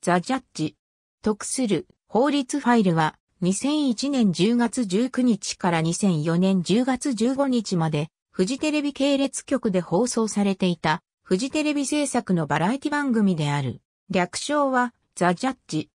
ザ・ジャッジ。得する法律ファイルは2001年10月19日から2004年10月15日までフジテレビ系列局で放送されていたフジテレビ制作のバラエティ番組である。略称はザ・ジャッジ。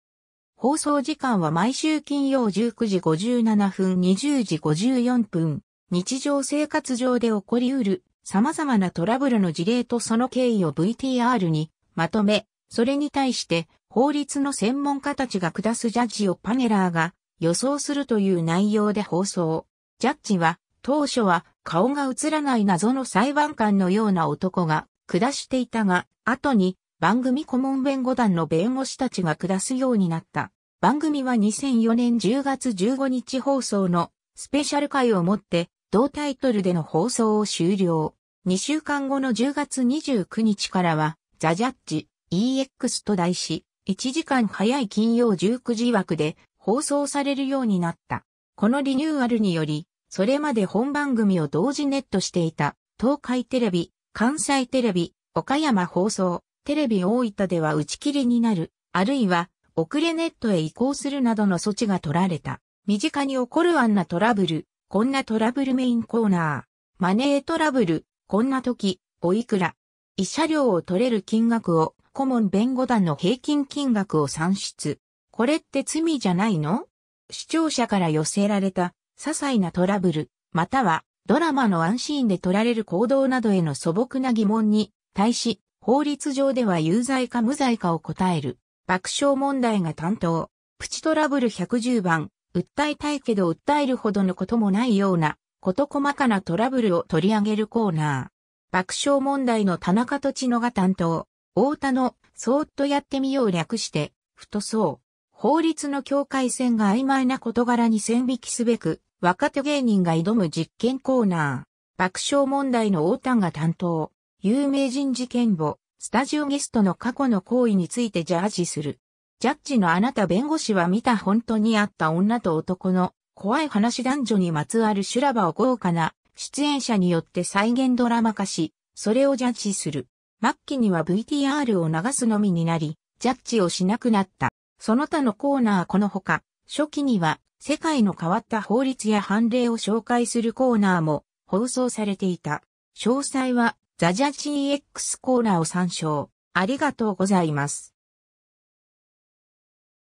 放送時間は毎週金曜19時57分20時54分。日常生活上で起こりうる様々なトラブルの事例とその経緯を VTR にまとめ、それに対して法律の専門家たちが下すジャッジをパネラーが予想するという内容で放送。ジャッジは当初は顔が映らない謎の裁判官のような男が下していたが、後に番組顧問弁護団の弁護士たちが下すようになった。番組は2004年10月15日放送のスペシャル回をもって同タイトルでの放送を終了。2週間後の10月29日からはザ・ジャッジ EX と題し、1時間早い金曜19時枠で放送されるようになった。このリニューアルにより、それまで本番組を同時ネットしていた東海テレビ、関西テレビ、岡山放送、テレビ大分では打ち切りになる、あるいは遅れネットへ移行するなどの措置が取られた。身近に起こるあんなトラブル、こんなトラブルメインコーナー。マネートラブル、こんな時、おいくら。慰謝料を取れる金額を顧問弁護団の平均金額を算出。これって罪じゃないの視聴者から寄せられた、些細なトラブル、または、ドラマのワンシーンで取られる行動などへの素朴な疑問に、対し、法律上では有罪か無罪かを答える、爆笑問題が担当、プチトラブル110番、訴えたいけど訴えるほどのこともないような、こと細かなトラブルを取り上げるコーナー。爆笑問題の田中と千野が担当。大田の、そーっとやってみよう略して、太そう。法律の境界線が曖昧な事柄に線引きすべく、若手芸人が挑む実験コーナー。爆笑問題の大田が担当。有名人事件簿、スタジオゲストの過去の行為についてジャッジする。ジャッジのあなた弁護士は見た本当にあった女と男の怖い話男女にまつわる修羅場を豪華な出演者によって再現ドラマ化し、それをジャッジする。末期には VTR を流すのみになり、ジャッジをしなくなった。その他のコーナーこのほか、初期には世界の変わった法律や判例を紹介するコーナーも放送されていた。詳細はザ・ジャッジ EX コーナーを参照。ありがとうございます。